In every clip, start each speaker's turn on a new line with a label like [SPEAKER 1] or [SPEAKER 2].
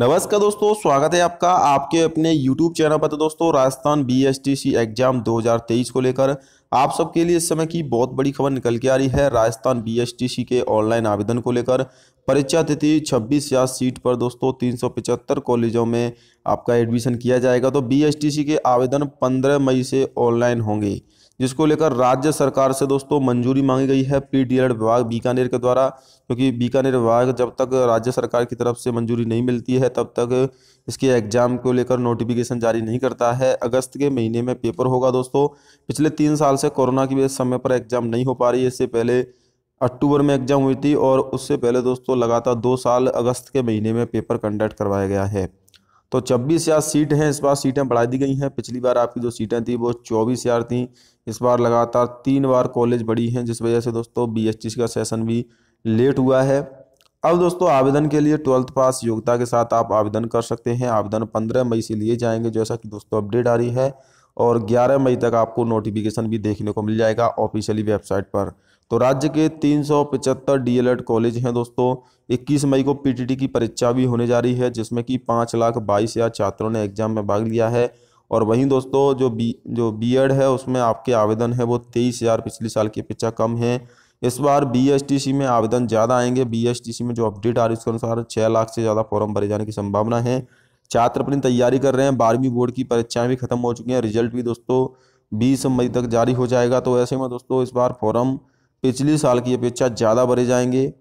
[SPEAKER 1] नमस्कार दोस्तों स्वागत है आपका आपके अपने YouTube चैनल पर तो दोस्तों Rajasthan B S T C exam 2023 को लेकर आप सबके लिए इस समय की बहुत बड़ी खबर निकल के आ रही है Rajasthan B S T C के ऑनलाइन आवेदन को लेकर परीक्षा तिथि छब्बीस या सीट पर दोस्तों तीन सौ पचहत्तर कॉलेजों में आपका एडमिशन किया जाएगा तो बी एस टी सी के आवेदन पंद्रह मई से ऑनलाइन होंगे जिसको लेकर राज्य सरकार से दोस्तों मंजूरी मांगी गई है डी एड विभाग बीकानेर के द्वारा क्योंकि बीकानेर विभाग जब तक राज्य सरकार की तरफ से मंजूरी नहीं मिलती है तब तक इसके एग्जाम को लेकर नोटिफिकेशन जारी नहीं करता है अगस्त के महीने में पेपर होगा दोस्तों पिछले तीन साल से कोरोना की वजह समय पर एग्जाम नहीं हो पा रही है इससे पहले अक्टूबर में एग्जाम हुई थी और उससे पहले दोस्तों लगातार दो साल अगस्त के महीने में पेपर कंडक्ट करवाया गया है तो छब्बीस यार सीट हैं इस बार सीटें बढ़ा दी गई हैं पिछली बार आपकी जो सीटें थी वो चौबीस यार थी इस बार लगातार तीन बार कॉलेज बढ़ी हैं जिस वजह से दोस्तों बी का सेशन भी लेट हुआ है अब दोस्तों आवेदन के लिए ट्वेल्थ पास योग्यता के साथ आप आवेदन कर सकते हैं आवेदन पंद्रह मई से लिए जाएंगे जैसा कि दोस्तों अपडेट आ रही है और 11 मई तक आपको नोटिफिकेशन भी देखने को मिल जाएगा ऑफिशियली वेबसाइट पर तो राज्य के तीन सौ पचहत्तर डीएलएड कॉलेज हैं दोस्तों 21 मई को पीटीटी की परीक्षा भी होने जा रही है जिसमें कि पाँच लाख बाईस हज़ार छात्रों ने एग्जाम में भाग लिया है और वहीं दोस्तों जो बी जो बीएड है उसमें आपके आवेदन है वो तेईस हज़ार पिछले साल की अपेक्षा कम है इस बार बी में आवेदन ज़्यादा आएंगे बी में जो अपडेट आ रही है उसके अनुसार छः लाख से ज़्यादा फॉर्म भरे जाने की संभावना है छात्र अपनी तैयारी कर रहे हैं बारहवीं बोर्ड की परीक्षाएं भी खत्म हो चुकी हैं रिजल्ट भी दोस्तों बीस मई तक जारी हो जाएगा तो ऐसे में दोस्तों इस बार फॉर्म पिछले साल की अपेक्षा ज़्यादा भरे जाएंगे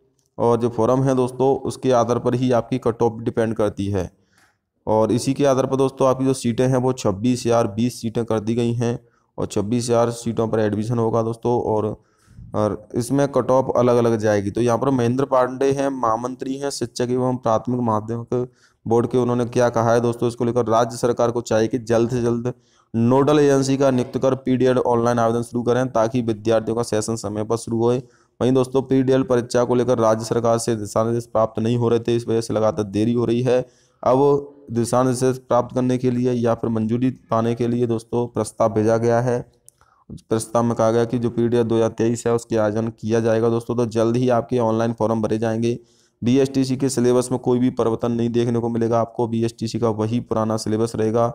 [SPEAKER 1] और जो फॉर्म है दोस्तों उसके आधार पर ही आपकी कट ऑफ डिपेंड करती है और इसी के आधार पर दोस्तों आपकी जो सीटें हैं वो छब्बीस हज़ार बीस सीटें कर दी गई हैं और छब्बीस हज़ार सीटों पर एडमिशन होगा दोस्तों और और इसमें कट ऑफ अलग अलग जाएगी तो यहाँ पर महेंद्र पांडे हैं महामंत्री हैं शिक्षक एवं प्राथमिक माध्यमिक बोर्ड के उन्होंने क्या कहा है दोस्तों इसको लेकर राज्य सरकार को चाहिए कि जल्द से जल्द नोडल एजेंसी का नियुक्त कर पी ऑनलाइन आवेदन शुरू करें ताकि विद्यार्थियों का सेशन समय पर शुरू हो वहीं दोस्तों पी परीक्षा को लेकर राज्य सरकार से दिशा निर्देश प्राप्त नहीं हो रहे थे इस वजह से लगातार देरी हो रही है अब दिशा निर्देश प्राप्त करने के लिए या फिर मंजूरी पाने के लिए दोस्तों प्रस्ताव भेजा गया है प्रस्ताव में कहा गया कि जो पी डी है उसके आयोजन किया जाएगा दोस्तों तो जल्द ही आपके ऑनलाइन फॉर्म भरे जाएंगे बी के सिलेबस में कोई भी परिवर्तन नहीं देखने को मिलेगा आपको बी का वही पुराना सिलेबस रहेगा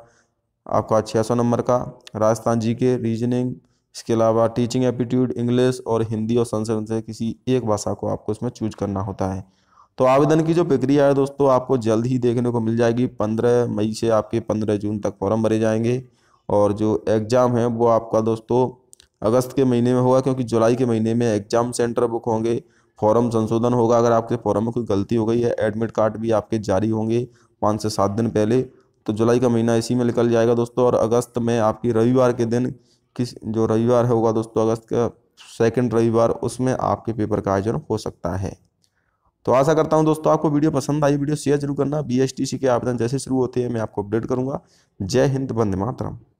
[SPEAKER 1] आपका सौ नंबर का राजस्थान जी के रीजनिंग इसके अलावा टीचिंग एप्टीट्यूड इंग्लिश और हिंदी और संस्कृत से किसी एक भाषा को आपको इसमें चूज करना होता है तो आवेदन की जो प्रक्रिया है दोस्तों आपको जल्द ही देखने को मिल जाएगी पंद्रह मई से आपके पंद्रह जून तक फॉर्म भरे जाएंगे और जो एग्ज़ाम है वो आपका दोस्तों अगस्त के महीने में होगा क्योंकि जुलाई के महीने में एग्ज़ाम सेंटर बुक होंगे फॉर्म संशोधन होगा अगर आपके फॉर्म में कोई गलती हो गई है एडमिट कार्ड भी आपके जारी होंगे पाँच से सात दिन पहले तो जुलाई का महीना इसी में निकल जाएगा दोस्तों और अगस्त में आपकी रविवार के दिन किस जो रविवार होगा दोस्तों अगस्त का सेकेंड रविवार उसमें आपके पेपर का आयोजन हो सकता है तो आशा करता हूं दोस्तों आपको वीडियो पसंद आई वीडियो शेयर जरूर करना सी के आवेदन जैसे शुरू होते हैं मैं आपको अपडेट करूंगा जय हिंद बंद मातरम